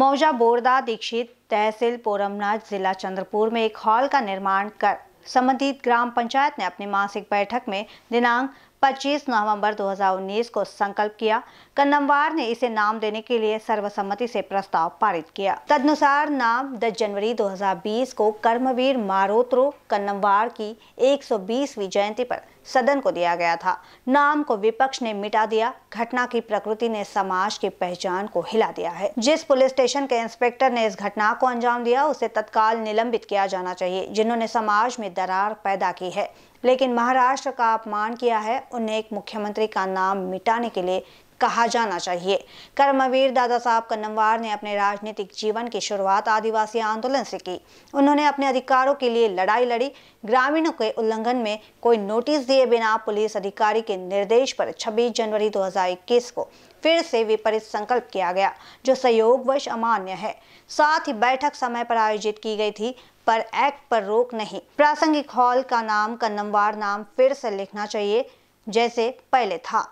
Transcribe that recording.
मौजा बोरदा दीक्षित तहसील पोरमनाथ जिला चंद्रपुर में एक हॉल का निर्माण कर संबंधित ग्राम पंचायत ने अपनी मासिक बैठक में दिनांक 25 नवंबर 2019 को संकल्प किया कन्नमवार ने इसे नाम देने के लिए सर्वसम्मति से प्रस्ताव पारित किया तदनुसार नाम 10 जनवरी 2020 को कर्मवीर मारोत्रो कन्नमवार की 120वीं जयंती पर सदन को दिया गया था नाम को विपक्ष ने मिटा दिया घटना की प्रकृति ने समाज की पहचान को हिला दिया है जिस पुलिस स्टेशन के इंस्पेक्टर ने इस घटना को अंजाम दिया उसे तत्काल निलंबित किया जाना चाहिए जिन्होंने समाज में दरार पैदा की है लेकिन महाराष्ट्र का अपमान किया है उन्हें एक मुख्यमंत्री का नाम मिटाने के लिए कहा जाना चाहिए कर्मवीर दादा साहब कन्नमवार ने अपने राजनीतिक जीवन की शुरुआत आदिवासी आंदोलन से की उन्होंने अपने अधिकारों के लिए लड़ाई लड़ी ग्रामीणों के उल्लंघन में कोई नोटिस दिए बिना पुलिस अधिकारी के निर्देश पर 26 जनवरी 2021 को फिर से विपरीत संकल्प किया गया जो सहयोगवश अमान्य है साथ ही बैठक समय पर आयोजित की गई थी पर एक्ट पर रोक नहीं प्रासंगिक हॉल का नाम कन्नमवार नाम फिर से लिखना चाहिए जैसे पहले था